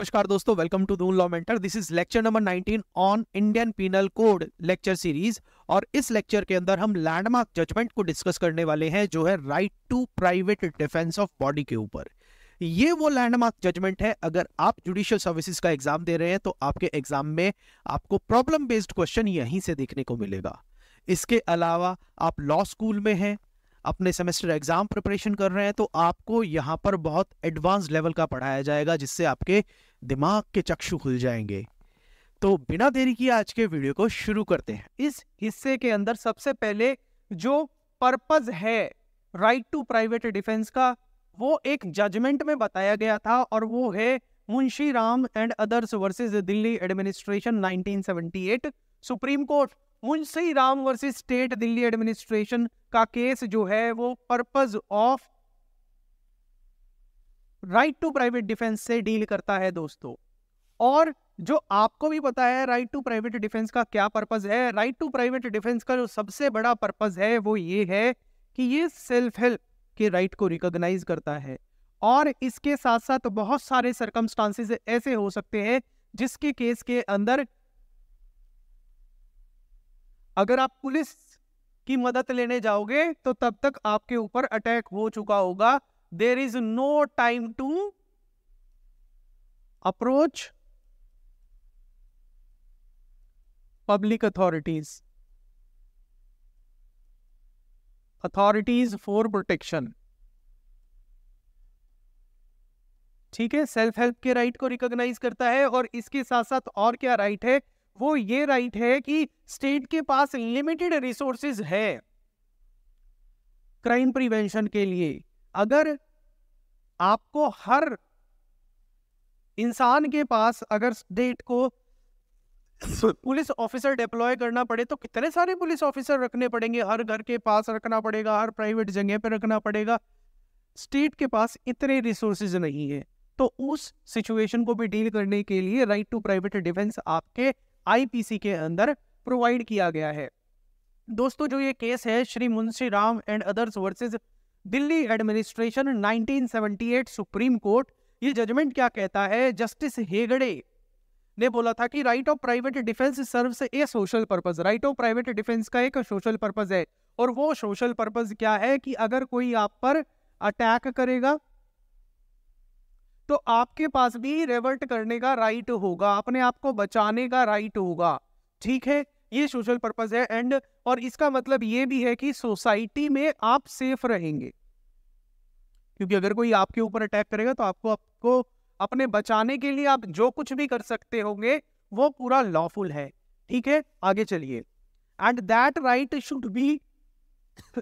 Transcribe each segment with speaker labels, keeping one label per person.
Speaker 1: नमस्कार दोस्तों welcome to Doon Law Mentor this is lecture number 19 on Indian penal code lecture series और इस lecture के अंदर हम लैंडमार्क जजमेंट को डिस्कस करने वाले हैं जो है right to private defence of body के ऊपर ये वो लैंडमार्क जजमेंट है अगर आप जुडिशियल सर्विसेज का एग्जाम दे रहे हैं तो आपके एग्जाम में आपको प्रॉब्लम बेस्ड क्वेश्चन यहीं से देखने को मिलेगा इसके अलावा आप लॉ स्कूल में हैं अपने सेमेस्टर एग्जाम प्रिपरेशन कर रहे हैं तो आपको यहां पर बहुत एडवांस लेवल का पढ़ाया जाएगा जिससे आपके दिमाग के चक्षु खुल जाएंगे तो बिना देरी किए आज के वीडियो को शुरू करते हैं इस हिस्से के अंदर सबसे पहले जो पर्पज है राइट टू प्राइवेट डिफेंस का वो एक जजमेंट में बताया गया था और वो है Munshi Ram and others versus Delhi administration 1978 Supreme Court Munshi Ram versus state Delhi administration का केस जो है वो purpose of right to private defence से डील करता है दोस्तों और जो आपको भी पता है राइट टू प्राइवेट डिफेंस का क्या पर्पज है राइट टू प्राइवेट डिफेंस का जो सबसे बड़ा पर्पज है वो ये है कि ये सेल्फ हेल्प के राइट को रिकॉग्नाइज करता है और इसके साथ साथ तो बहुत सारे सरकमस्टांसेस ऐसे हो सकते हैं जिसके केस के अंदर अगर आप पुलिस की मदद लेने जाओगे तो तब तक आपके ऊपर अटैक हो चुका होगा there is no time to approach public authorities. Authorities for protection. ठीक है सेल्फ हेल्प के राइट को रिकॉग्नाइज करता है और इसके साथ साथ और क्या राइट है वो ये राइट है कि स्टेट के पास लिमिटेड रिसोर्सेज है क्राइम प्रिवेंशन के लिए अगर आपको हर इंसान के पास अगर स्टेट को पुलिस ऑफिसर डिप्लॉय करना पड़े तो कितने सारे पुलिस ऑफिसर रखने पड़ेंगे हर घर के पास रखना पड़ेगा हर प्राइवेट जगह पर रखना पड़ेगा स्टेट के पास इतने रिसोर्सेज नहीं है तो उस सिचुएशन को भी डील करने के लिए राइट टू प्राइवेट डिफेंस आपके आईपीसी के अंदर प्रोवाइड किया गया है दोस्तों जो ये केस है Shri Munshi Ram and others versus Delhi administration 1978 Supreme court ये जजमेंट क्या कहता है जस्टिस हेगड़े ने बोला था कि right of private defence serves a social purpose right of private defence का एक सोशल पर्पज है और वो सोशल पर्पज क्या है कि अगर कोई आप पर अटैक करेगा तो आपके पास भी रेवर्ट करने का राइट होगा अपने आप को बचाने का राइट होगा ठीक है ये सोशल पर्पज है एंड और इसका मतलब ये भी है कि सोसाइटी में आप सेफ रहेंगे क्योंकि अगर कोई आपके ऊपर अटैक करेगा तो आपको आपको अपने बचाने के लिए आप जो कुछ भी कर सकते होंगे वो पूरा लॉफुल है ठीक है आगे चलिए and that right should be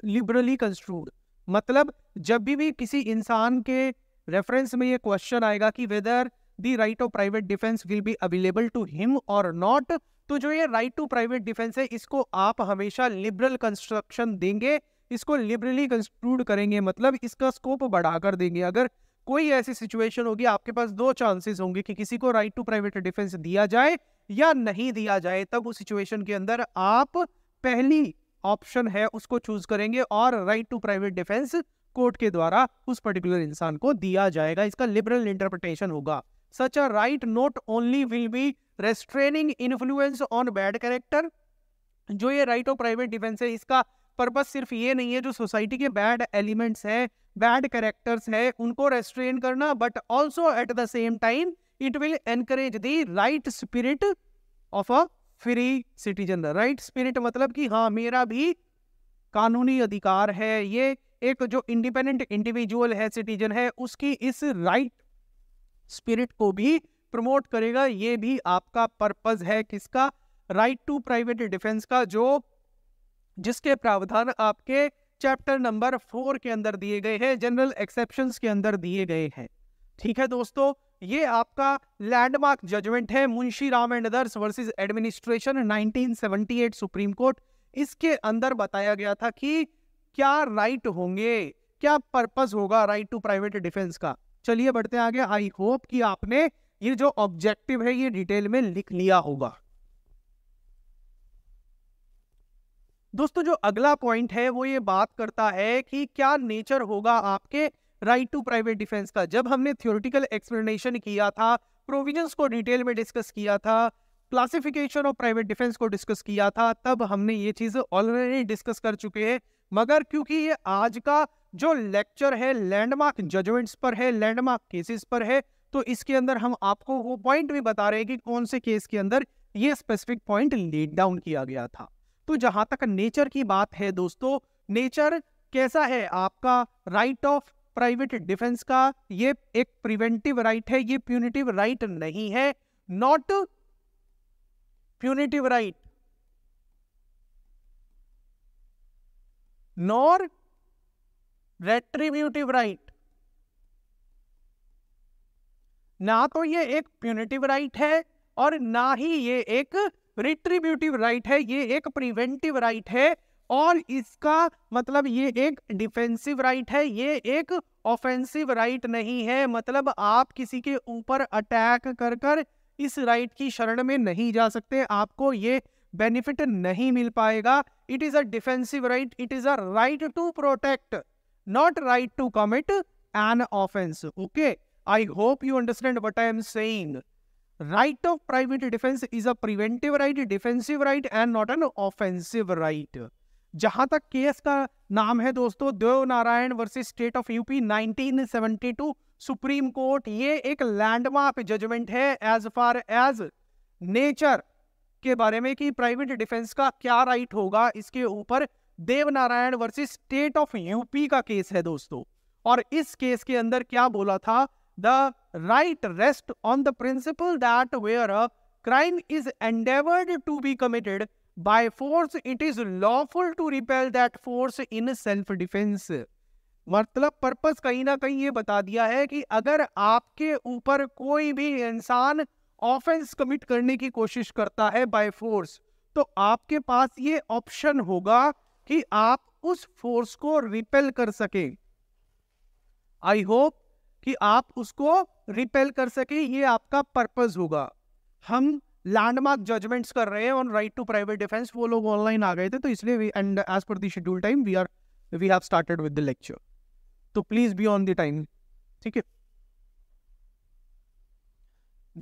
Speaker 1: liberally construed मतलब जब भी भी किसी इंसान के रेफरेंस में ये क्वेश्चन आएगा कि whether the right of private defence will be available to him और नॉट तो जो ये राइट टू प्राइवेट डिफेंस है इसको आप हमेशा लिबरल कंस्ट्रक्शन देंगे इसको लिबरली कंस्ट्रूड करेंगे मतलब इसका स्कोप बढ़ाकर देंगे अगर कोई ऐसी सिचुएशन होगी आपके पास दो चांसेस होंगे कि किसी को राइट टू प्राइवेट डिफेंस दिया जाए या नहीं दिया जाए तब उस सिचुएशन के अंदर आप पहली ऑप्शन है उसको चूज करेंगे और right to private defence court के द्वारा उस पर्टिकुलर इंसान को दिया जाएगा इसका लिबरल इंटरप्रिटेशन होगा such a right not only will be restraining influence on bad character जो ये राइट ऑफ प्राइवेट डिफेंस है इसका पर्पज सिर्फ ये नहीं है जो सोसाइटी के बैड एलिमेंट्स हैं बैड कैरेक्टर्स हैं उनको रेस्ट्रेन करना but also at the same time it will encourage the right spirit of a free citizen right spirit मतलब कि हाँ मेरा भी कानूनी अधिकार है ये एक जो इंडिपेंडेंट इंडिविजुअल है सिटीजन है उसकी इस राइट right स्पिरिट को भी प्रमोट करेगा ये भी आपका पर्पज है किसका राइट टू प्राइवेट डिफेंस का जो जिसके प्रावधान आपके चैप्टर नंबर फोर के अंदर दिए गए हैं जनरल एक्सेप्शन के अंदर दिए गए हैं ठीक है दोस्तों ये आपका लैंडमार्क जजमेंट है Munshi Ram and others versus administration 1978 Supreme court इसके अंदर बताया गया था कि क्या राइट होंगे क्या पर्पस होगा राइट टू प्राइवेट डिफेंस का चलिए बढ़ते आगे आई होप कि आपने ये जो ऑब्जेक्टिव है ये डिटेल में लिख लिया होगा दोस्तों जो अगला पॉइंट है वो ये बात करता है कि क्या नेचर होगा आपके राइट टू प्राइवेट डिफेंस का जब हमने थियोरिटिकल एक्सप्लेनेशन किया था प्रोविजंस को डिटेल में डिस्कस किया था क्लासिफिकेशन ऑफ प्राइवेट डिफेंस को डिस्कस किया था तब हमने ये चीज़ ऑलरेडी डिस्कस कर चुके हैं मगर क्योंकि ये आज का जो लेक्चर है लैंडमार्क जजमेंट्स पर है लैंडमार्क केसेस पर है तो इसके अंदर हम आपको वो पॉइंट भी बता रहे हैं कि कौन से केस के अंदर ये स्पेसिफिक पॉइंट लेट डाउन किया गया था तो जहां तक नेचर की बात है दोस्तों नेचर कैसा है आपका राइट ऑफ प्राइवेट डिफेंस का ये एक प्रिवेंटिव राइट है ये प्यूनिटिव राइट नहीं है not punitive right nor retributive right ना तो ये एक प्यूनिटिव राइट है और ना ही ये एक रिट्रीब्यूटिव राइट है ये एक प्रिवेंटिव राइट है और इसका मतलब ये एक डिफेंसिव राइट है ये एक ऑफेंसिव राइट नहीं है मतलब आप किसी के ऊपर अटैक कर कर इस राइट की शरण में नहीं जा सकते आपको ये बेनिफिट नहीं मिल पाएगा it is a defensive right it is a right to protect not right to commit an offence okay I hope you understand what I am saying. Right of private defense is a preventive right, defensive right, and not an offensive right. जहां तक case का नाम है दोस्तों Dev Narayan versus state of UP 1972 Supreme court ये एक landmark judgement है as far as nature के बारे में कि प्राइवेट डिफेंस का क्या राइट होगा इसके ऊपर Dev Narayan versus state of UP का केस है दोस्तों और इस केस के अंदर क्या बोला था The right rest on the principle that where a crime is endeavored to be committed by force, it is lawful to repel that force in self-defense. मतलब पर्पस कहीं ना कहीं ये बता दिया है कि अगर आपके ऊपर कोई भी इंसान ऑफेंस कमिट करने की कोशिश करता है बाय फोर्स तो आपके पास ये ऑप्शन होगा कि आप उस फोर्स को रिपेल कर सकें आई होप कि आप उसको रिपेल कर सके ये आपका पर्पज होगा हम लैंडमार्क जजमेंट्स कर रहे हैं on right to private defence वो लोग ऑनलाइन आ गए थे तो इसलिए we and as per schedule time we are we have started with the lecture तो please be on the time ठीक है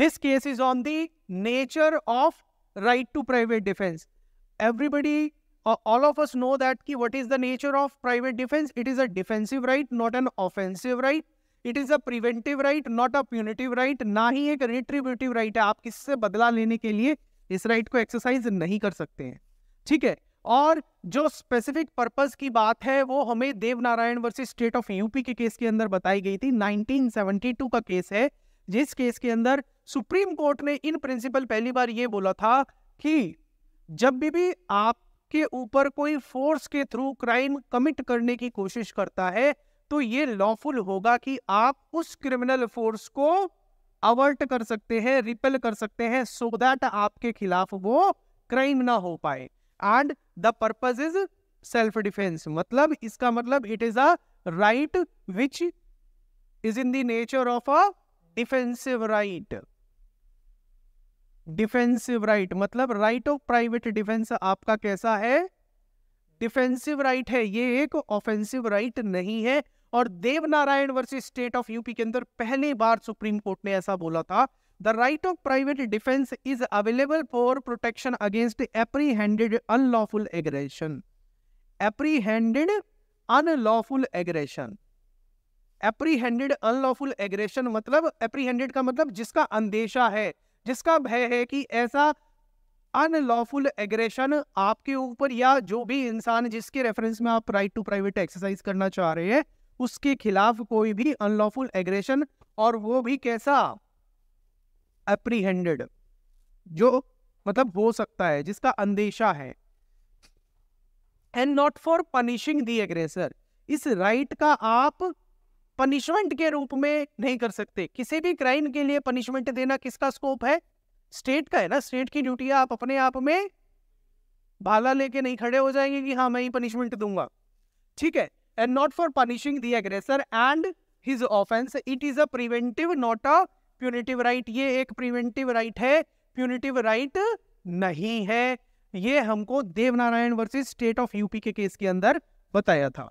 Speaker 1: this case is on the nature of right to private defence everybody all of us know that की what is the nature of private defence it is a defensive right not an offensive right it is a preventive right not a punitive right ना ही एक रिट्रीब्यूटिव right है आप किससे बदला लेने के लिए इस राइट को एक्सरसाइज नहीं कर सकते हैं ठीक है और जो स्पेसिफिक पर्पस की बात है वो हमें Devnarayan Narayan versus state of UP के केस के अंदर बताई गई थी 1972 का केस है जिस केस के अंदर सुप्रीम कोर्ट ने इन प्रिंसिपल पहली बार ये बोला था कि जब भी भी आपके ऊपर कोई फोर्स के थ्रू क्राइम कमिट करने की कोशिश करता है तो ये लॉफुल होगा कि आप उस क्रिमिनल फोर्स को अवर्ट कर सकते हैं रिपेल कर सकते हैं सो दैट आपके खिलाफ वो क्राइम ना हो पाए and the purpose is self defence मतलब इसका मतलब it is a right which is in the nature of a defensive right defensive right मतलब राइट ऑफ प्राइवेट डिफेंस आपका कैसा है डिफेंसिव राइट right है ये एक ऑफेंसिव राइट right नहीं है और Devnarayan versus state of UP के अंदर पहली बार सुप्रीम कोर्ट ने ऐसा बोला था the right of private defence is available for protection against apprehended unlawful aggression apprehended unlawful aggression apprehended unlawful aggression मतलब एप्रीहेंडेड का मतलब जिसका अंदेशा है जिसका भय है कि ऐसा अनलॉफुल एग्रेशन आपके ऊपर या जो भी इंसान जिसके रेफरेंस में आप राइट टू प्राइवेट एक्सरसाइज करना चाह रहे हैं उसके खिलाफ कोई भी अनलॉफुल एग्रेशन और वो भी कैसा अप्रीहेंडेड जो मतलब हो सकता है जिसका अंदेशा है and not for punishing the aggressor इस राइट right का आप पनिशमेंट के रूप में नहीं कर सकते किसी भी क्राइम के लिए पनिशमेंट देना किसका स्कोप है स्टेट का है ना स्टेट की ड्यूटी है आप अपने आप में भाला लेके नहीं खड़े हो जाएंगे कि हाँ मैं ही पनिशमेंट दूंगा ठीक है and not for punishing the aggressor and his offence it is a preventive not a punitive right ये एक प्रिवेंटिव राइट है प्यूनिटिव राइट नहीं है ये हमको Devnarayan versus state of UP के केस के अंदर बताया था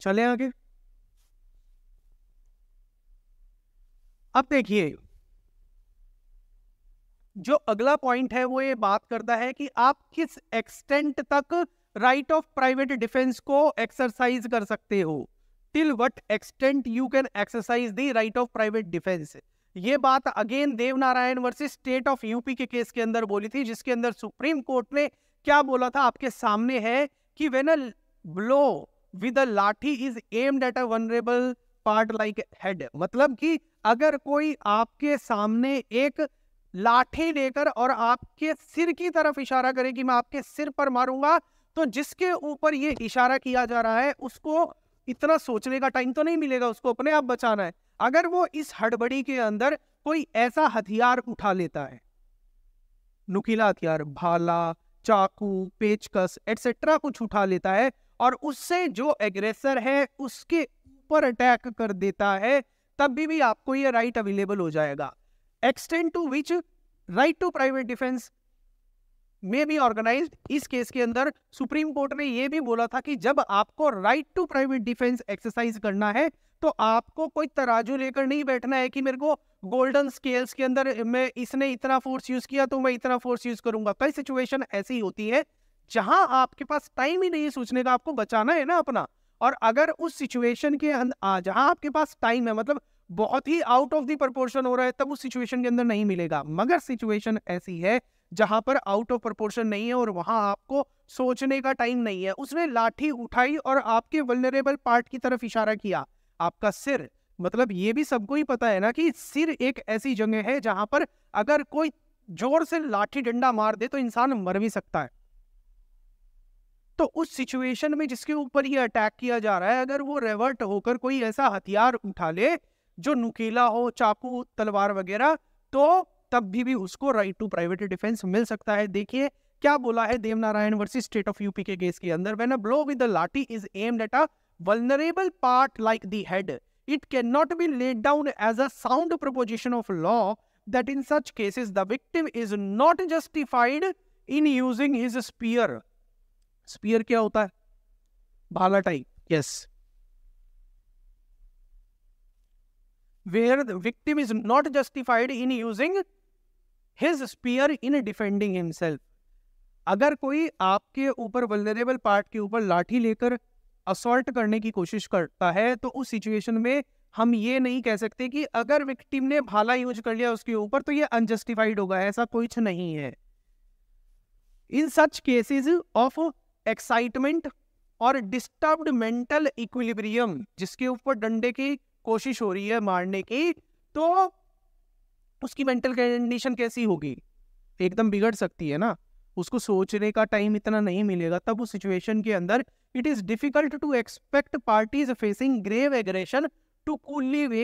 Speaker 1: चले आगे अब देखिए जो अगला पॉइंट है वो ये बात करता है कि आप किस एक्सटेंट तक राइट ऑफ प्राइवेट डिफेंस को एक्सरसाइज कर सकते हो till what extent you can exercise the right of private defence ये बात again Devnarayan versus state of UP के केस के अंदर बोली थी जिसके अंदर सुप्रीम कोर्ट ने क्या बोला था आपके सामने है कि when a blow with a lathi is aimed at a vulnerable part like head मतलब कि अगर कोई आपके सामने एक लाठी लेकर और आपके सिर की तरफ इशारा करे कि मैं आपके सिर पर मारूंगा तो जिसके ऊपर ये इशारा किया जा रहा है उसको इतना सोचने का टाइम तो नहीं मिलेगा उसको अपने आप बचाना है अगर वो इस हड़बड़ी के अंदर कोई ऐसा हथियार उठा लेता है नुकीला हथियार भाला चाकू पेचकस एटसेट्रा कुछ उठा लेता है और उससे जो एग्रेसर है उसके ऊपर अटैक कर देता है तब भी, भी आपको ये राइट अवेलेबल हो जाएगा extent to which right to private defence may be organise इस केस के अंदर सुप्रीम कोर्ट ने यह भी बोला था कि जब आपको right to private defence exercise करना है तो आपको कोई तराजू लेकर नहीं बैठना है कि मेरे को गोल्डन स्केल्स के अंदर मैं इसने इतना फोर्स यूज किया तो मैं इतना फोर्स यूज करूंगा कई सिचुएशन ऐसी होती है जहां आपके पास टाइम ही नहीं सोचने का आपको बचाना है ना अपना और अगर उस सिचुएशन के अंदर जहां आपके पास टाइम है मतलब बहुत ही आउट ऑफ दी प्रपोर्शन हो रहा है तब उस सिचुएशन के अंदर नहीं मिलेगा मगर सिचुएशन ऐसी है जहां पर आउट ऑफ प्रपोर्शन नहीं है और वहां आपको सोचने का टाइम नहीं है उसने लाठी उठाई और आपके वनरेबल पार्ट की तरफ इशारा किया आपका सिर मतलब ये भी सबको ही पता है ना कि सिर एक ऐसी जगह है जहां पर अगर कोई जोर से लाठी डंडा मार दे तो इंसान मर भी सकता है तो उस सिचुएशन में जिसके ऊपर ये अटैक किया जा रहा है अगर वो रेवर्ट होकर कोई ऐसा हथियार उठा ले जो नुकीला हो चाकू तलवार वगैरह तो तब भी भी उसको राइट टू प्राइवेट डिफेंस मिल सकता है देखिए क्या बोला है Devnarayan versus state of UP के केस के अंदर when a blow with a lathi is aimed at a vulnerable part like the head it can not be laid down as a sound proposition of law that in such cases the victim is not justified in using his spear spear क्या होता है भाला type yes where the victim is not justified in using his spear in defending himself अगर कोई आपके ऊपर vulnerable part के ऊपर लाठी लेकर असॉल्ट करने की कोशिश करता है तो उस सिचुएशन में हम ये नहीं कह सकते कि अगर विक्टिम ने भाला यूज कर लिया उसके ऊपर तो ये अनजस्टिफाइड होगा ऐसा कुछ नहीं है in such cases of excitement और डिस्टर्ब्ड मेंटल इक्विलिब्रियम जिसके ऊपर डंडे की कोशिश हो रही है मारने की तो उसकी मेंटल कंडीशन कैसी होगी एकदम बिगड़ सकती है ना उसको सोचने का टाइम इतना नहीं मिलेगा तब उस सिचुएशन के अंदर it is difficult to expect parties facing grave aggression to coolly weigh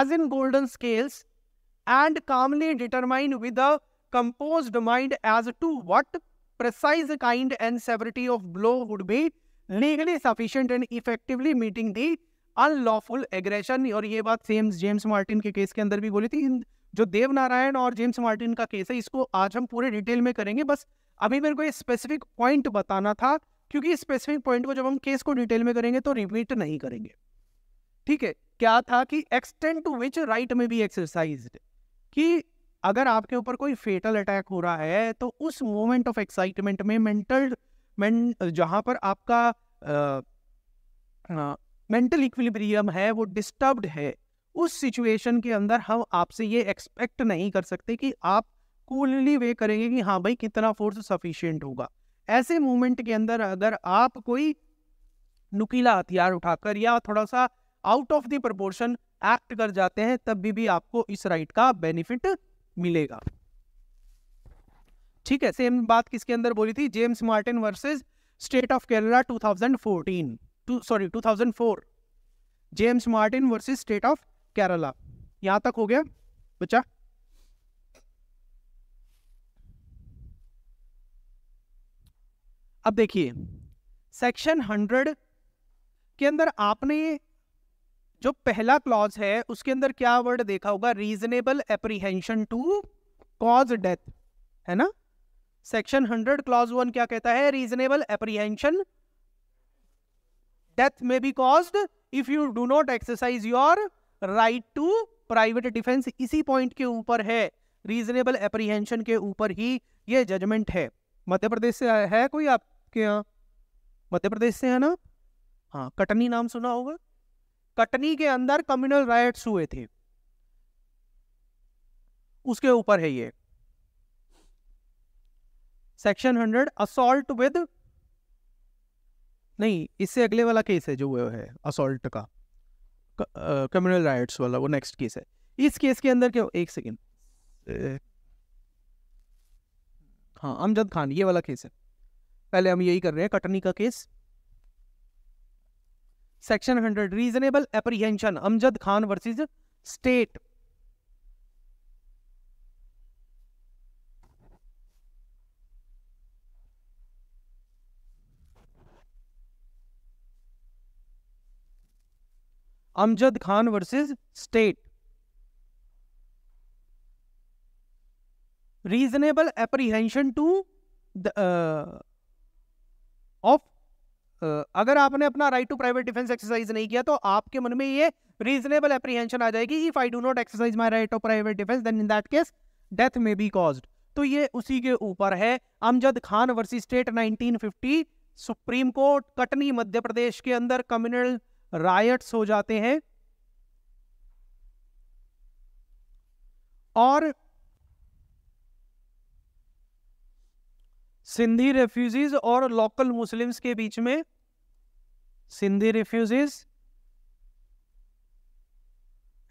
Speaker 1: as in golden scales and calmly determine with a composed mind as to what precise kind and severity of blow would be legally sufficient and effectively meeting the unlawful aggression और ये बात same James Martin के case के अंदर भी बोली थी जो देव नारायण और जेम्स मार्टिन का केस है इसको आज हम पूरे डिटेल में करेंगे बस अभी मेरे को ये स्पेसिफिक पॉइंट बताना था क्योंकि स्पेसिफिक पॉइंट को जब हम केस को डिटेल में करेंगे तो रिपीट नहीं करेंगे ठीक है क्या था कि एक्सटेंड टू विच राइट में भी एक्सरसाइज कि अगर आपके ऊपर कोई फेटल अटैक हो रहा है तो उस मोमेंट ऑफ एक्साइटमेंट में मेंटल में जहाँ पर आपका मेंटल इक्विलिब्रियम है वो डिस्टर्ब्ड है उस सिचुएशन के अंदर हम आपसे ये एक्सपेक्ट नहीं कर सकते कि आप कूलली वे करेंगे कि हाँ भाई कितना फोर्स सफिशियंट होगा ऐसे मोमेंट के अंदर अगर आप कोई नुकीला हथियार उठाकर या थोड़ा सा out of the proportion act कर जाते हैं तब भी, भी आपको इस राइट का बेनिफिट मिलेगा ठीक है सेम बात किसके अंदर बोली थी James Martin versus state of Kerala 2014 to sorry 2004 James Martin versus state of Kerala यहां तक हो गया बच्चा अब देखिए सेक्शन 100 के अंदर आपने जो पहला क्लॉज है उसके अंदर क्या वर्ड देखा होगा reasonable apprehension to cause death है ना सेक्शन 100 क्लॉज वन क्या कहता है reasonable apprehension death may be caused if you do not exercise your right to private defense इसी point के ऊपर है reasonable apprehension के ऊपर ही ये judgment है मध्य प्रदेश से है कोई आपके यहाँ मध्य प्रदेश से है ना हाँ कटनी नाम सुना होगा कटनी के अंदर कम्युनल राइट्स हुए थे उसके ऊपर है ये सेक्शन हंड्रेड असॉल्ट विद नहीं इससे अगले वाला केस है जो वो है असोल्ट का कम्युनल राइट्स वाला वो नेक्स्ट केस है इस केस के अंदर क्या एक सेकेंड हाँ अमजद खान ये वाला केस है पहले हम यही कर रहे हैं कटनी का case section hundred reasonable apprehension Amjad Khan versus state Amjad Khan versus state reasonable apprehension to of अगर आपने अपना right to private defence exercise नहीं किया तो आपके मन में ये रीजनेबल एप्रीहेंशन आ जाएगी if I do not exercise my right to private defence then in that case death may be cause तो ये उसी के ऊपर है Amjad Khan versus state 1950 supreme court Katni Madhya Pradesh के अंदर कम्युनल रायट्स हो जाते हैं और सिंधी रेफ्यूजीज और लोकल मुस्लिम्स के बीच में Sindhi refugees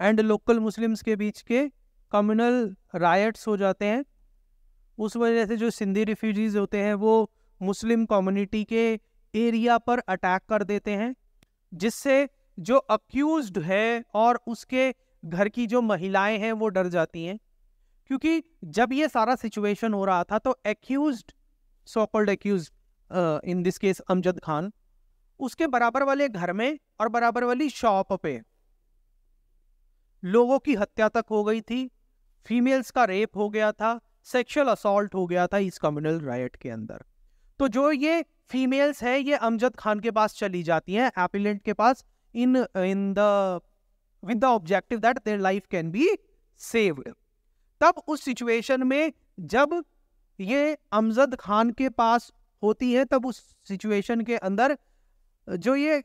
Speaker 1: and local Muslims के बीच के कम्युनल रायट्स हो जाते हैं उस वजह से जो सिंधी रिफ्यूजीज होते हैं वो मुस्लिम कम्युनिटी के एरिया पर अटैक कर देते हैं जिससे जो अक्यूज है और उसके घर की जो महिलाएं हैं वो डर जाती हैं क्योंकि जब ये सारा सिचुएशन हो रहा था तो accused so accused in this case Amjad Khan उसके बराबर वाले घर में और बराबर वाली शॉप पे लोगों की हत्या तक हो गई थी फीमेल्स का रेप हो गया था सेक्सुअल असॉल्ट हो गया था इस कम्युनल राइट के अंदर तो जो ये फीमेल्स है ये अमजद खान के पास चली जाती हैं एपिलेंट के पास in in the with the objective that their life can be saved तब उस सिचुएशन में जब ये अमजद खान के पास होती है तब उस सिचुएशन के अंदर जो ये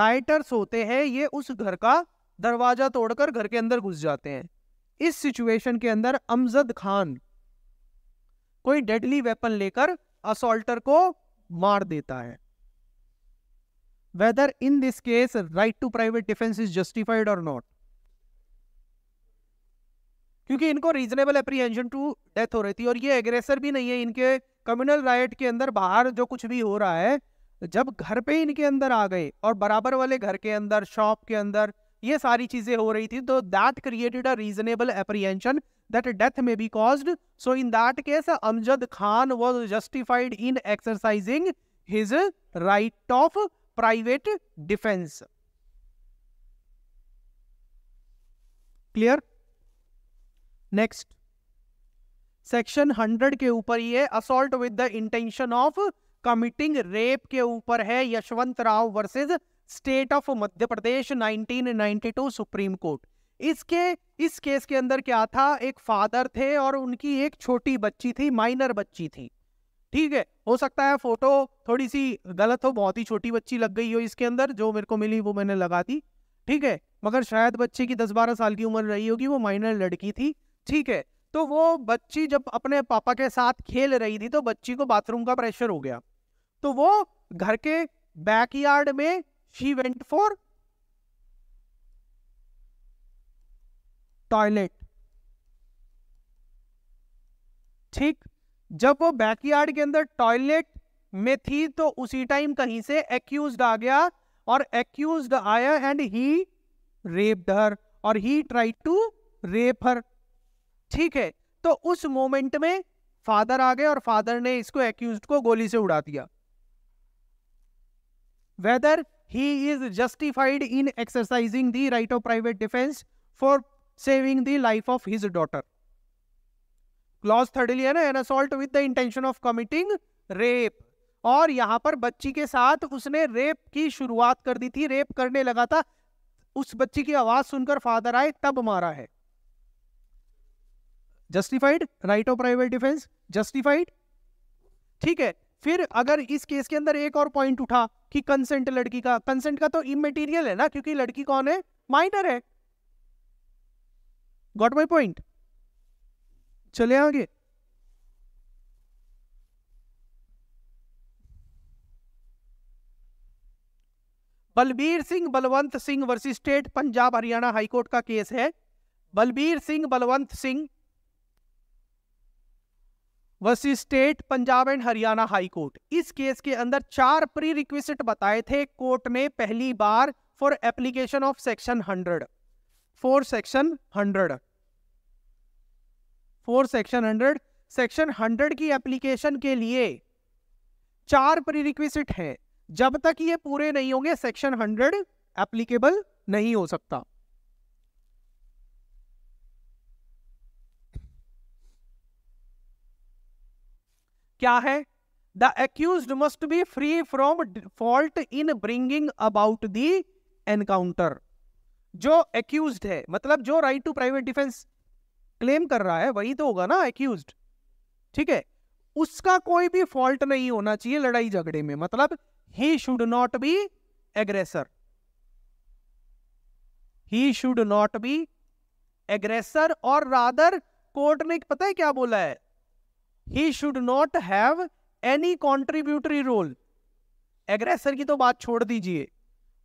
Speaker 1: राइटर्स होते हैं ये उस घर का दरवाजा तोड़कर घर के अंदर घुस जाते हैं इस सिचुएशन के अंदर अमजद खान कोई डेडली वेपन लेकर असोल्टर को मार देता है whether in this case right to private defence is justified और नॉट क्योंकि इनको रीजनेबल अप्रीहेंशन टू डेथ हो रही थी और ये एग्रेसर भी नहीं है इनके कम्युनल राइट के अंदर बाहर जो कुछ भी हो रहा है जब घर पे इनके अंदर आ गए और बराबर वाले घर के अंदर शॉप के अंदर ये सारी चीजें हो रही थी तो that created a reasonable apprehension that death may be cause so in that case Amjad Khan was justified in exercising his right of private defence clear next section hundred के ऊपर ये assault with the intention of committing rape के ऊपर है Yashwant Rao versus state of Madhya Pradesh 1992 supreme court इसके इस case के अंदर क्या था एक फादर थे और उनकी एक छोटी बच्ची थी माइनर बच्ची थी ठीक है हो सकता है फोटो थोड़ी सी गलत हो बहुत ही छोटी बच्ची लग गई हो इसके अंदर जो मेरे को मिली वो मैंने लगा दी ठीक है मगर शायद बच्चे की 10-12 साल की उम्र रही होगी वो माइनर लड़की थी ठीक है तो वो बच्ची जब अपने पापा के साथ खेल रही थी तो बच्ची को बाथरूम का प्रेशर हो गया तो वो घर के बैकयार्ड में she went for टॉयलेट ठीक जब वो बैकयार्ड के अंदर टॉयलेट में थी तो उसी टाइम कहीं से एक्यूज आ गया और एक्यूज आया एंड ही रेप हर और he tried to rape her ठीक है तो उस मोमेंट में फादर आ गए और फादर ने इसको एक्यूज को गोली से उड़ा दिया whether he is justified in exercising the right of private defense for saving the life of his daughter. Clause thirdly है ना an assault with the intention of committing rape और यहां पर बच्ची के साथ उसने रेप की शुरुआत कर दी थी रेप करने लगा था उस बच्ची की आवाज सुनकर फादर आए तब मारा है justified right of private defence justified ठीक है फिर अगर इस केस के अंदर एक और पॉइंट उठा कि कंसेंट लड़की का कंसेंट का तो इमेटीरियल है ना क्योंकि लड़की कौन है माइनर है गॉट माई पॉइंट चले आगे Balbir Singh Balwant Singh versus state Punjab Haryana high court का केस है Balbir Singh Balwant Singh versus state Punjab and Haryana high court इस केस के अंदर चार प्री रिक्विस्ट बताए थे कोर्ट ने पहली बार for application of section hundred four section hundred four section hundred section hundred की एप्लीकेशन के लिए चार प्री रिक्विस्ट है जब तक ये पूरे नहीं होंगे सेक्शन हंड्रेड एप्लीकेबल नहीं हो सकता क्या है the accused must be free from fault in bringing about the encounter जो एक्यूज है मतलब जो right to private defence claim कर रहा है वही तो होगा ना एक्यूज ठीक है उसका कोई भी फॉल्ट नहीं होना चाहिए लड़ाई झगड़े में मतलब he should not be aggressor he should not be aggressor और रादर कोर्ट ने पता है क्या बोला है he should not have any contributory role aggressor की तो बात छोड़ दीजिए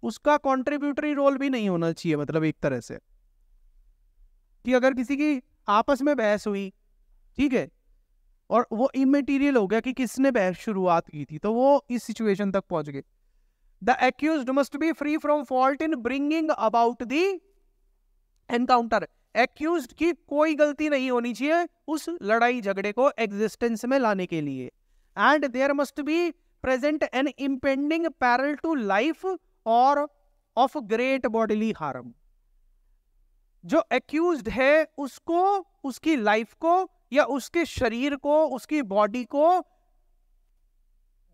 Speaker 1: उसका कॉन्ट्रीब्यूटरी रोल भी नहीं होना चाहिए मतलब एक तरह से कि अगर किसी की आपस में बहस हुई ठीक है और वो इमेटीरियल हो गया कि किसने बहस शुरुआत की थी तो वो इस सिचुएशन तक पहुंच गए the accused must be free from fault in bringing about the encounter accused की कोई गलती नहीं होनी चाहिए उस लड़ाई झगड़े को एग्जिस्टेंस में लाने के लिए and there must be present an impending peril to life और ऑफ ग्रेट बॉडीली हार्म जो एक्यूज है उसको उसकी लाइफ को या उसके शरीर को उसकी बॉडी को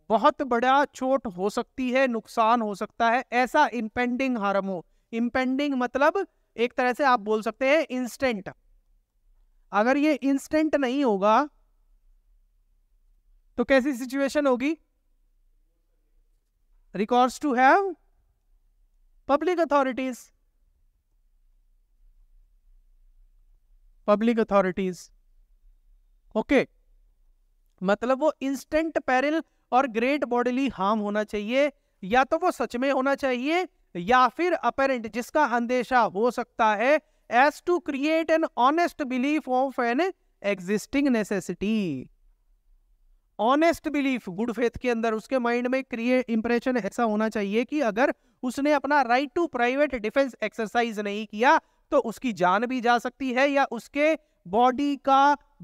Speaker 1: बहुत बड़ा चोट हो सकती है नुकसान हो सकता है ऐसा इम्पेंडिंग हार्म हो इम्पेंडिंग मतलब एक तरह से आप बोल सकते हैं इंस्टेंट अगर ये इंस्टेंट नहीं होगा तो कैसी सिचुएशन होगी recourse to have public authorities public authorities okay मतलब वो इंस्टेंट पैरल और ग्रेट बॉडीली हार्म होना चाहिए या तो वो सच में होना चाहिए या फिर अपेरेंट जिसका अंदेशा हो सकता है as to create an honest belief of an existing necessity honest belief good faith के अंदर उसके माइंड में क्रिएट इंप्रेशन ऐसा होना चाहिए कि अगर उसने अपना right to private defence exercise नहीं किया तो उसकी जान भी जा सकती है या उसके बॉडी का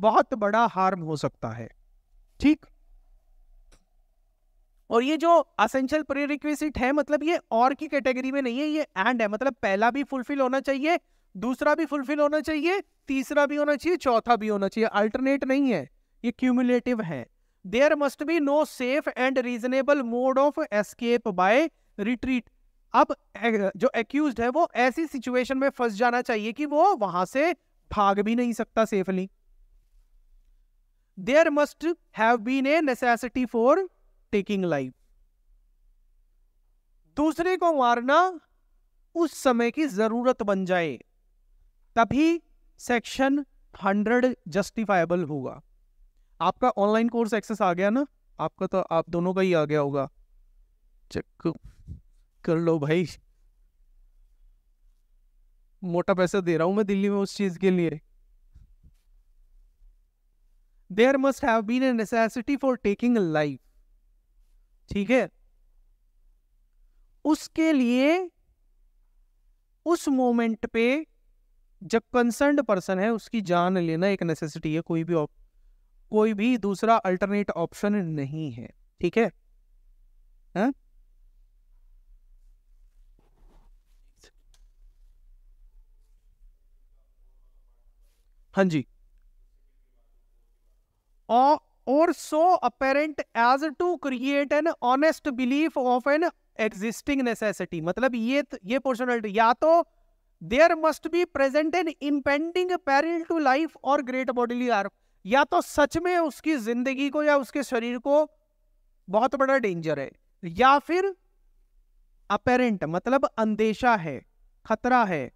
Speaker 1: बहुत बड़ा हार्म हो सकता है ठीक और ये जो असेंशियल प्रीरिक्विजिट है मतलब ये और की कैटेगरी में नहीं है ये एंड है मतलब पहला भी फुलफिल होना चाहिए दूसरा भी फुलफिल होना चाहिए तीसरा भी होना चाहिए चौथा भी होना चाहिए अल्टरनेट नहीं है ये क्यूमुलेटिव है there must be no safe and reasonable mode of escape by retreat अब जो एक्यूज है वो ऐसी सिचुएशन में फंस जाना चाहिए कि वो वहां से भाग भी नहीं सकता safely there must have been a necessity for taking life दूसरे को मारना उस समय की जरूरत बन जाए तभी सेक्शन हंड्रेड जस्टिफाइबल होगा आपका ऑनलाइन कोर्स एक्सेस आ गया ना आपका तो आप दोनों का ही आ गया होगा चेक कर लो भाई मोटा पैसा दे रहा हूं मैं दिल्ली में उस चीज के लिए there must have been a necessity for taking life ठीक है उसके लिए उस मोमेंट पे जब कंसर्न पर्सन है उसकी जान लेना एक नेसेसिटी है कोई भी ऑप कोई भी दूसरा अल्टरनेट ऑप्शन नहीं है ठीक है हा? हाँ जी और और so apparent as to create an honest belief of an existing necessity मतलब ये ये पोर्शनलिटी या तो there must be present an impending peril to life और ग्रेट बॉडीली आर या तो सच में उसकी जिंदगी को या उसके शरीर को बहुत बड़ा डेंजर है या फिर अपेरेंट मतलब अंदेशा है खतरा है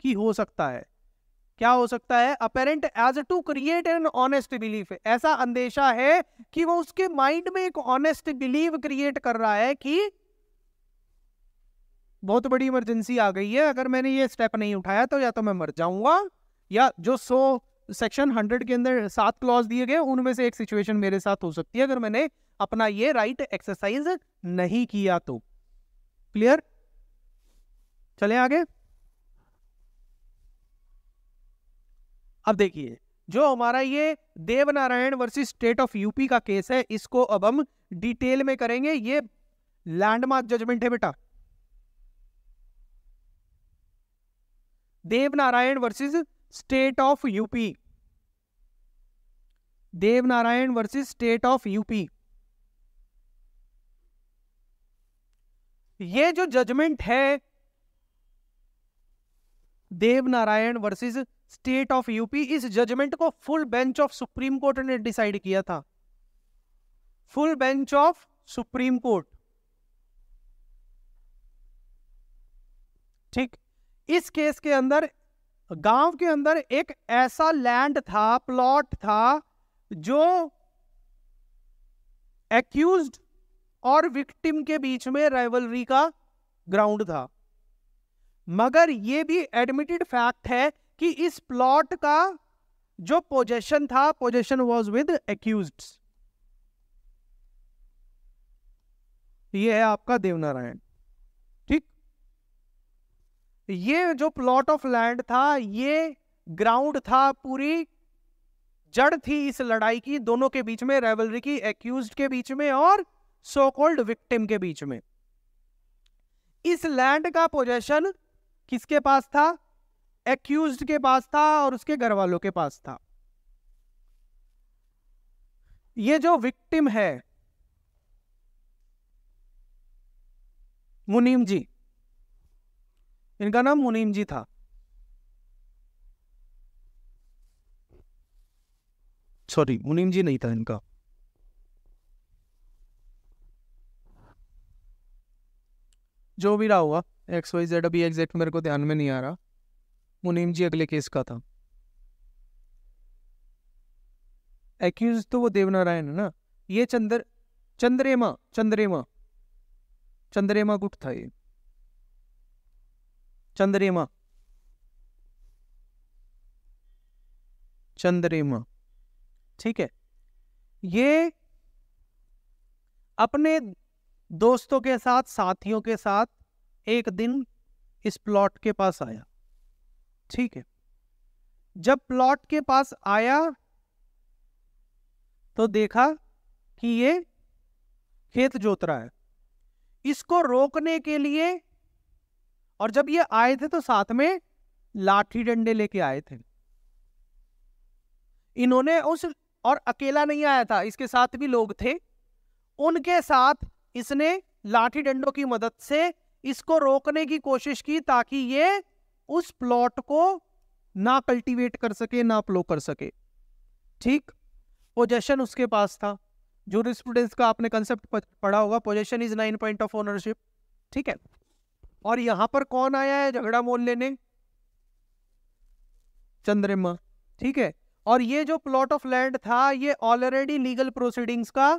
Speaker 1: कि हो सकता है क्या हो सकता है apparent as to create an honest belief ऐसा अंदेशा है कि वो उसके माइंड में एक ऑनेस्ट बिलीव क्रिएट कर रहा है कि बहुत बड़ी इमरजेंसी आ गई है अगर मैंने ये स्टेप नहीं उठाया तो या तो मैं मर जाऊंगा या जो सो सेक्शन हंड्रेड के अंदर सात क्लॉज दिए गए उनमें से एक सिचुएशन मेरे साथ हो सकती है अगर मैंने अपना ये राइट right एक्सरसाइज नहीं किया तो क्लियर चले आगे अब देखिए जो हमारा ये Devnarayan versus state of UP का केस है इसको अब हम डिटेल में करेंगे ये लैंडमार्क जजमेंट है बेटा Devnarayan versus state of UP Devnarayan versus state of UP ये जो जजमेंट है Devnarayan versus state of UP इस जजमेंट को full bench of supreme court ने डिसाइड किया था full bench of supreme court ठीक इस केस के अंदर गांव के अंदर एक ऐसा लैंड था प्लॉट था जो एक्यूज और विक्टिम के बीच में राइवलरी का ग्राउंड था मगर यह भी एडमिटेड फैक्ट है कि इस प्लॉट का जो पोजेशन था पोजेशन वॉज विद एक्यूज ये है आपका देवनारायण ठीक ये जो प्लॉट ऑफ लैंड था ये ग्राउंड था पूरी जड़ थी इस लड़ाई की दोनों के बीच में रेवलरी की एक्यूज के बीच में और सो कॉल्ड विक्टिम के बीच में इस लैंड का पोजेशन किसके पास था एक्यूज के पास था और उसके घर वालों के पास था ये जो विक्टिम है मुनीम जी इनका नाम मुनीम जी था सॉरी मुनीम जी नहीं था इनका जो भी रहा हुआ एक्स वाई जेड अभी एग्जैक्ट मेरे को ध्यान में नहीं आ रहा मुनीम जी अगले केस का था एक्यूज तो वो देवनारायण है ना ये चंद्र चंद्रेमा चंद्रेमा चंद्रेमा गुट था ये चंद्रेमा चंद्रेमा ठीक है ये अपने दोस्तों के साथ साथियों के साथ एक दिन इस प्लॉट के पास आया ठीक है जब प्लॉट के पास आया तो देखा कि ये खेत जोत रहा है इसको रोकने के लिए और जब ये आए थे तो साथ में लाठी डंडे लेके आए थे इन्होंने उस और अकेला नहीं आया था इसके साथ भी लोग थे उनके साथ इसने लाठी डंडों की मदद से इसको रोकने की कोशिश की ताकि ये उस प्लॉट को ना कल्टीवेट कर सके ना प्लो कर सके ठीक पोजेशन उसके पास था जो स्टूडेंट्स का आपने कंसेप्ट पढ़ा होगा possession is nine point of ownership ठीक है और यहां पर कौन आया है झगड़ा मोल लेने चंद्रमा ठीक है और ये जो प्लॉट ऑफ लैंड था ये ऑलरेडी लीगल प्रोसीडिंग्स का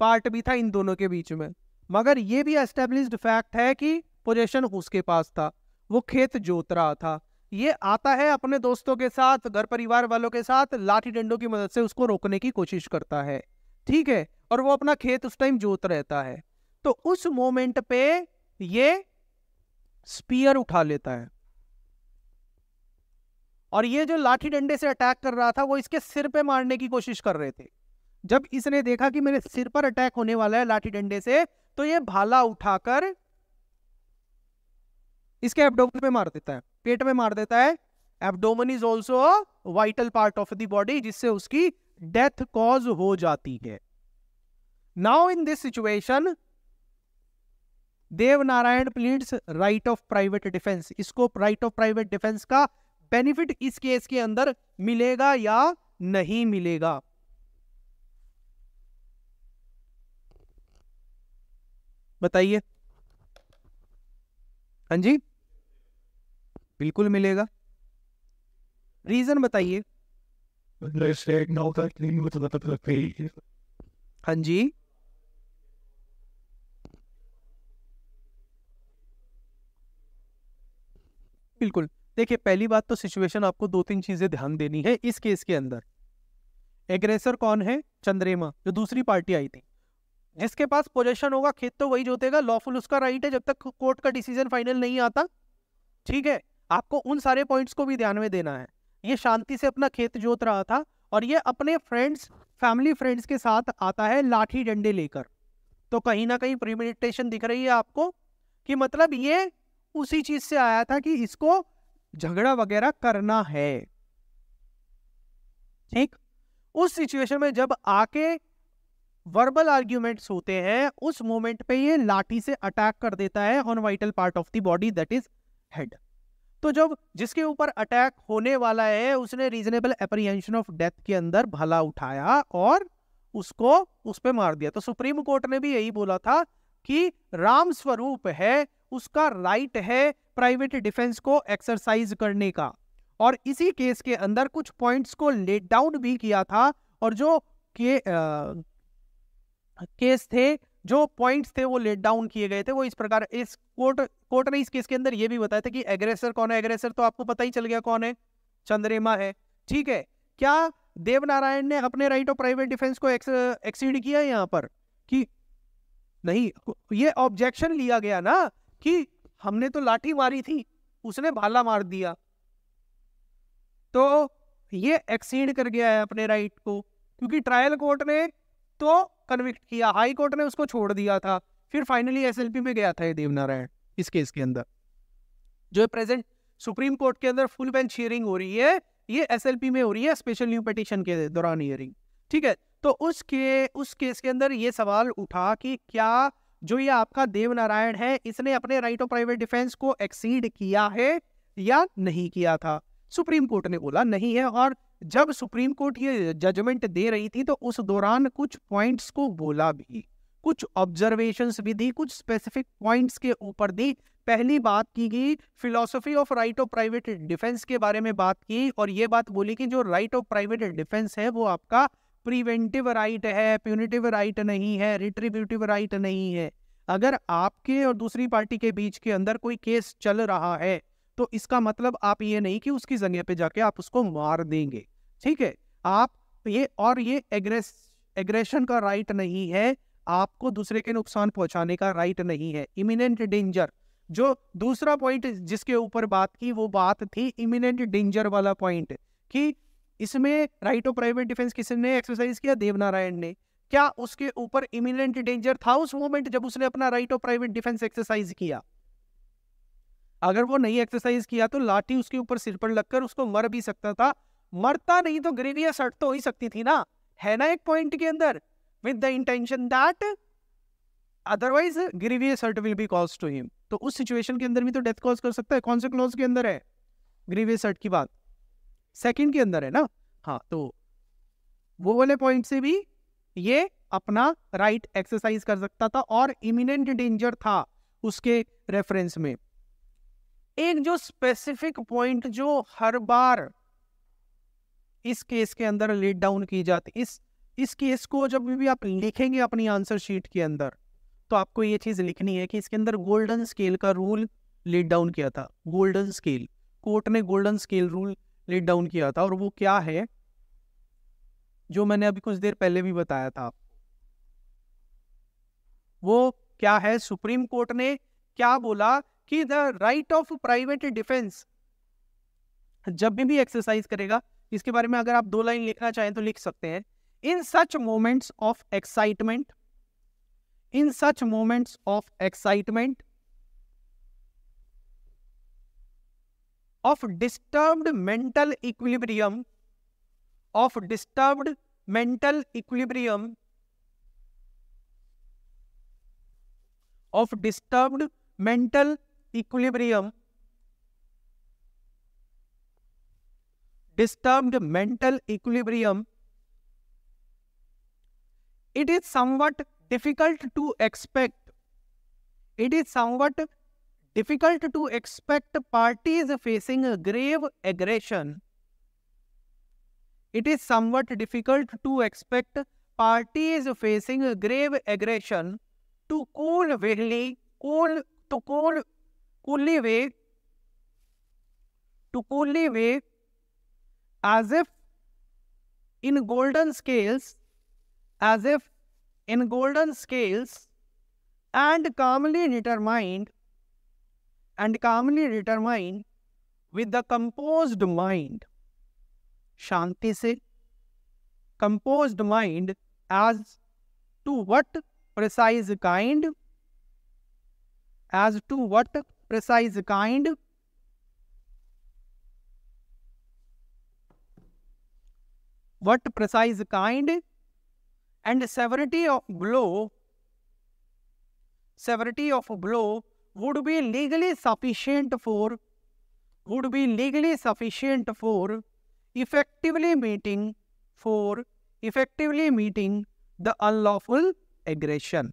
Speaker 1: पार्ट भी था इन दोनों के बीच में मगर ये भी एस्टेब्लिश्ड फैक्ट है कि पोजेशन उसके पास था वो खेत जोत रहा था ये आता है अपने दोस्तों के साथ घर परिवार वालों के साथ लाठी डंडों की मदद से उसको रोकने की कोशिश करता है ठीक है और वो अपना खेत उस टाइम जोत रहता है तो उस मोमेंट पे ये स्पीयर उठा लेता है और ये जो लाठी डंडे से अटैक कर रहा था वो इसके सिर पे मारने की कोशिश कर रहे थे जब इसने देखा कि मेरे सिर पर अटैक होने वाला है लाठी डंडे से तो ये भाला उठाकर इसके एबडोमन में मार देता है पेट में मार देता है abdomen is also vital part of the body जिससे उसकी डेथ कॉज हो जाती है now in this situation Dev Narayan pleads right of private defence इसको राइट ऑफ प्राइवेट डिफेंस का बेनिफिट इस केस के अंदर मिलेगा या नहीं मिलेगा बताइए हाँ जी बिल्कुल मिलेगा रीजन बताइए हाँ जी बिल्कुल देखिए पहली बात तो सिचुएशन आपको दो तीन चीजें ध्यान देनी है इस केस के अंदर एग्रेसर कौन है चंद्रेमा जो दूसरी पार्टी आई थी जिसके पास पोजेशन होगा खेत तो वही जोतेगा लॉफुल उसका राइट है जब तक कोर्ट का डिसीजन फाइनल नहीं आता ठीक है आपको उन सारे पॉइंट्स को भी ध्यान में देना है ये शांति से अपना खेत जोत रहा था और ये अपने फ्रेंड्स फैमिली फ्रेंड्स के साथ आता है लाठी डंडे लेकर तो कहीं ना कहीं प्रीमेडिटेशन दिख रही है आपको कि मतलब ये उसी चीज से आया था कि इसको झगड़ा वगैरह करना है ठीक उस सिचुएशन में जब आके वर्बल आर्ग्यूमेंट्स होते हैं उस मोमेंट पे ये लाठी से अटैक कर देता है on vital part of the body that is head तो जब जिसके ऊपर अटैक होने वाला है उसने रीजनेबल एप्रीहेंशन ऑफ डेथ के अंदर भला उठाया और उसको उस पर मार दिया तो सुप्रीम कोर्ट ने भी यही बोला था कि राम स्वरूप है उसका राइट है प्राइवेट डिफेंस को एक्सरसाइज करने का और इसी केस के अंदर कुछ पॉइंट्स को लेट डाउन भी किया था और जो के, आ, केस थे जो पॉइंट्स थे वो लेट डाउन किए गए थे वो इस प्रकार इस कोर्ट कोर्ट ने इस केस के अंदर ये भी बताया था कि एग्रेसर कौन है एग्रेसर तो आपको पता ही चल गया कौन है चंद्रेमा है ठीक है क्या देवनारायण ने अपने राइट ऑफ प्राइवेट डिफेंस को एक्सीड किया है यहाँ पर कि नहीं ये ऑब्जेक्शन लिया गया ना कि हमने तो लाठी मारी थी उसने भाला मार दिया तो ये एक्सीड कर गया है अपने राइट को क्योंकि ट्रायल कोर्ट ने तो कन्विक्ट किया हाई कोर्ट ने उसको छोड़ दिया था फिर फाइनली एस में गया था ये देवनारायण इस केस के अंदर जो प्रेजेंट सुप्रीम कोर्ट के अंदर फुल बेंच हियरिंग हो रही है ये एस में हो रही है स्पेशल न्यू पिटिशन के दौरान हियरिंग ठीक है तो उसके उस केस के अंदर ये सवाल उठा कि क्या जो ये आपका देवनारायण है इसने अपने राइट ऑफ प्राइवेट डिफेंस को एक्सीड किया है या नहीं किया था सुप्रीम कोर्ट ने बोला नहीं है और जब सुप्रीम कोर्ट ये जजमेंट दे रही थी तो उस दौरान कुछ पॉइंट्स को बोला भी कुछ ऑब्जर्वेशंस भी दी कुछ स्पेसिफिक पॉइंट्स के ऊपर दी पहली बात की गई philosophy of right of private defence के बारे में बात की और ये बात बोली कि जो राइट ऑफ प्राइवेट डिफेंस है वो आपका प्रिवेंटिव राइट है प्यूनिटिव राइट नहीं है रिट्रीब्यूटिव राइट नहीं है अगर आपके और दूसरी पार्टी के बीच के अंदर कोई केस चल रहा है तो इसका मतलब आप ये नहीं कि उसकी जगह पे जाके आप उसको मार देंगे ठीक है आप ये और ये एग्रेस एग्रेशन का राइट नहीं है आपको दूसरे के नुकसान पहुंचाने का राइट नहीं है इमिनेंट डेंजर जो दूसरा पॉइंट जिसके ऊपर बात की वो बात थी इमिनेंट डेंजर वाला पॉइंट कि इसमें राइट ऑफ प्राइवेट डिफेंस किसने एक्सरसाइज किया देवनारायण ने क्या उसके ऊपर इमिनेंट डेंजर था उस मोमेंट जब उसने अपना right of private defence exercise किया अगर वो नहीं एक्सरसाइज किया तो लाठी उसके ऊपर सिर पर लगकर उसको मर भी सकता था मरता नहीं तो गरीबी या सट तो हो ही सकती थी ना है ना एक पॉइंट के अंदर with the intention that otherwise grievous hurt will be cause to him तो उस सिचुएशन के अंदर भी तो डेथ कॉज कर सकता है कौन से क्लोज के अंदर है ग्रीवियस हर्ट की बात सेकंड के अंदर है ना हाँ तो वो वाले पॉइंट से भी ये अपना राइट right एक्सरसाइज कर सकता था और इमिनेंट डेंजर था उसके रेफरेंस में एक जो स्पेसिफिक पॉइंट जो हर बार इस केस के अंदर लेट डाउन की जाती इस इस केस को जब भी आप लिखेंगे अपनी आंसर शीट के अंदर तो आपको ये चीज़ लिखनी है कि इसके अंदर गोल्डन स्केल का रूल लेट डाउन किया था गोल्डन स्केल कोर्ट ने golden scale rule laid down किया था और वो क्या है जो मैंने अभी कुछ देर पहले भी बताया था वो क्या है सुप्रीम कोर्ट ने क्या बोला कि the right of private defence जब भी भी एक्सरसाइज करेगा इसके बारे में अगर आप दो लाइन लिखना चाहें तो लिख सकते हैं in such moments of excitement in such moments of excitement of disturbed mental equilibrium of disturbed mental equilibrium of disturbed mental equilibrium disturbed mental equilibrium it is somewhat difficult to expect it is somewhat difficult to expect parties facing grave aggression it is somewhat difficult to expect parties facing grave aggression to cool willingly cool to cool coolly way, to coolly way, as if in golden scales, as if in golden scales and calmly determined, and calmly determined with the composed mind, shanti se, composed mind as to what precise kind, as to what precise kind. What precise kind? And severity of blow, severity of blow would be legally sufficient for, would be legally sufficient for effectively meeting, for effectively meeting the unlawful aggression.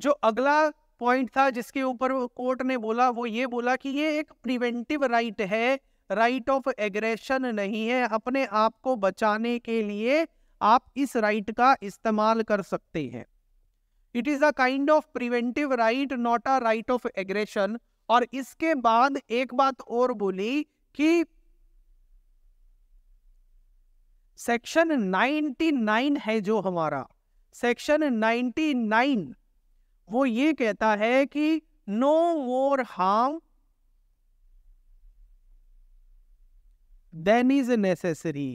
Speaker 1: जो अगला point था जिसके ऊपर court ने बोला वो ये बोला कि ये एक प्रिवेंटिव राइट है राइट ऑफ एग्रेशन नहीं है अपने आप को बचाने के लिए आप इस राइट का इस्तेमाल कर सकते हैं it is a kind of preventive right not a right of aggression और इसके बाद एक बात और बोली कि सेक्शन 99 है जो हमारा सेक्शन 99 वो ये कहता है कि no more harm than is necessary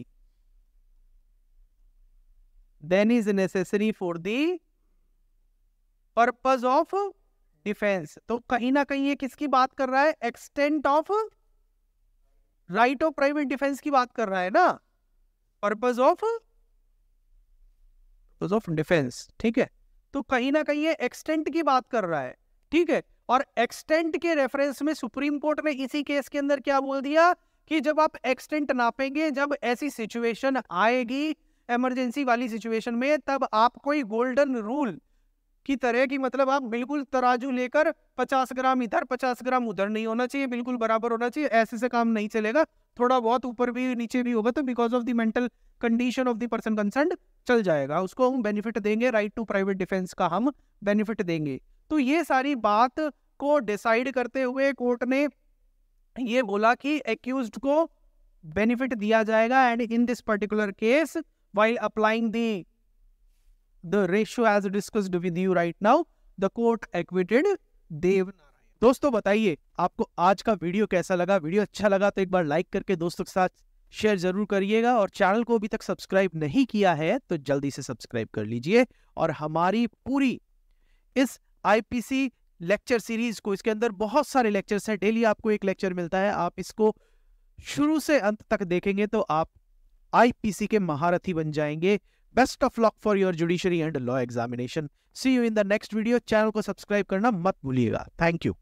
Speaker 1: than is necessary for the purpose of defence तो कहीं ना कहीं ये किसकी बात कर रहा है extent of right of private defence की बात कर रहा है ना purpose of purpose of defence ठीक है तो कहीं ना कहीं ये एक्सटेंट की बात कर रहा है ठीक है और एक्सटेंट के रेफरेंस में सुप्रीम कोर्ट ने इसी केस के अंदर क्या बोल दिया कि जब आप एक्सटेंट नापेंगे जब ऐसी सिचुएशन आएगी इमरजेंसी वाली सिचुएशन में तब आप कोई गोल्डन रूल की तरह की मतलब आप बिल्कुल तराजू लेकर 50 ग्राम इधर 50 ग्राम उधर नहीं होना चाहिए बिल्कुल बराबर होना चाहिए ऐसे से काम नहीं चलेगा थोड़ा बहुत ऊपर भी नीचे भी होगा तो because of the mental condition of the person concerned चल जाएगा उसको हम बेनिफिट देंगे राइट टू प्राइवेट डिफेंस का हम बेनिफिट देंगे तो ये सारी बात को डिसाइड करते हुए कोर्ट ने ये बोला कि एक्यूज को बेनिफिट दिया जाएगा and in this particular case while applying the the ratio as discussed with you right now, the court acquitted Dev दोस्तों बताइए आपको आज का वीडियो कैसा लगा वीडियो अच्छा लगा तो एक बार लाइक करके दोस्तों के साथ शेयर जरूर करिएगा और चैनल को अभी तक सब्सक्राइब नहीं किया है तो जल्दी से सब्सक्राइब कर लीजिए और हमारी पूरी इस आईपीसी लेक्चर सीरीज को इसके अंदर बहुत सारे लेक्चर्स हैं डेली आपको एक लेक्चर मिलता है आप इसको शुरू से अंत तक देखेंगे तो आप आईपीसी के महारथी बन जाएंगे best of luck for your judiciary and law examination see you in the next video channel को सब्सक्राइब करना मत भूलिएगा थैंक यू